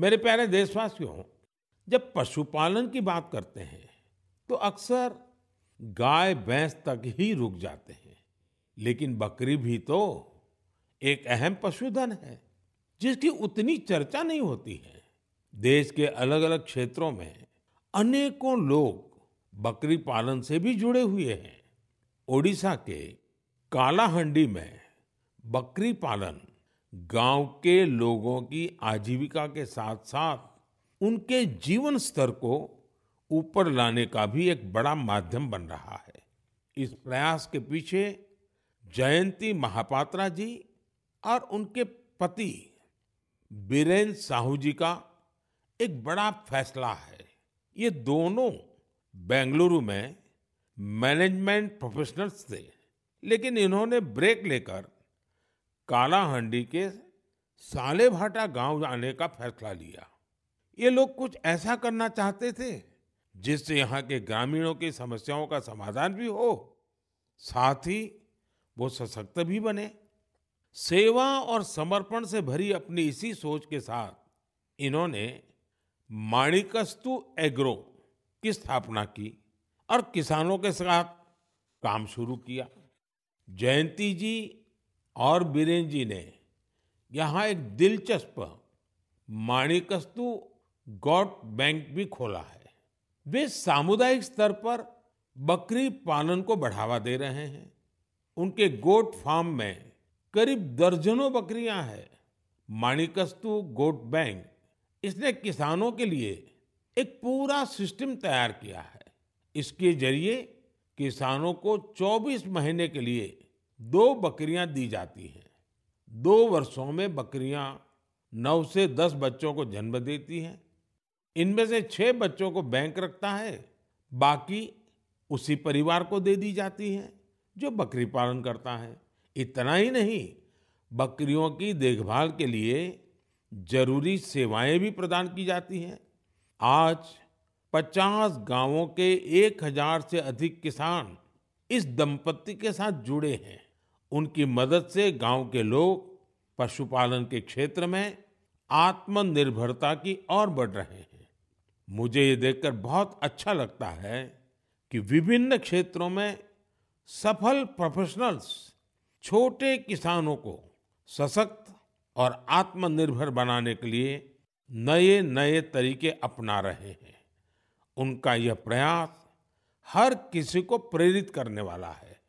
मेरे प्यारे देशवासियों जब पशुपालन की बात करते हैं तो अक्सर गाय भैंस तक ही रुक जाते हैं लेकिन बकरी भी तो एक अहम पशुधन है जिसकी उतनी चर्चा नहीं होती है देश के अलग अलग क्षेत्रों में अनेकों लोग बकरी पालन से भी जुड़े हुए हैं ओडिशा के कालाहंडी में बकरी पालन गांव के लोगों की आजीविका के साथ साथ उनके जीवन स्तर को ऊपर लाने का भी एक बड़ा माध्यम बन रहा है इस प्रयास के पीछे जयंती महापात्रा जी और उनके पति बीरेन साहू जी का एक बड़ा फैसला है ये दोनों बेंगलुरु में मैनेजमेंट प्रोफेशनल्स थे लेकिन इन्होंने ब्रेक लेकर कालाहांडी के सालेभाटा गांव जाने का फैसला लिया ये लोग कुछ ऐसा करना चाहते थे जिससे यहाँ के ग्रामीणों की समस्याओं का समाधान भी हो साथ ही वो सशक्त भी बने सेवा और समर्पण से भरी अपनी इसी सोच के साथ इन्होंने माणिकस्तु एग्रो की स्थापना की और किसानों के साथ काम शुरू किया जयंती जी और बीरेन जी ने यहाँ एक दिलचस्प माणिकस्तु गॉट बैंक भी खोला है वे सामुदायिक स्तर पर बकरी पालन को बढ़ावा दे रहे हैं उनके गोट फार्म में करीब दर्जनों बकरियां हैं माणिकस्तु गोट बैंक इसने किसानों के लिए एक पूरा सिस्टम तैयार किया है इसके जरिए किसानों को 24 महीने के लिए दो बकरियां दी जाती हैं दो वर्षों में बकरियां नौ से दस बच्चों को जन्म देती हैं इनमें से छह बच्चों को बैंक रखता है बाकी उसी परिवार को दे दी जाती हैं जो बकरी पालन करता है इतना ही नहीं बकरियों की देखभाल के लिए जरूरी सेवाएं भी प्रदान की जाती हैं आज 50 गांवों के 1000 से अधिक किसान इस दंपत्ति के साथ जुड़े हैं उनकी मदद से गांव के लोग पशुपालन के क्षेत्र में आत्मनिर्भरता की ओर बढ़ रहे हैं मुझे ये देखकर बहुत अच्छा लगता है कि विभिन्न क्षेत्रों में सफल प्रोफेशनल्स छोटे किसानों को सशक्त और आत्मनिर्भर बनाने के लिए नए नए तरीके अपना रहे हैं उनका यह प्रयास हर किसी को प्रेरित करने वाला है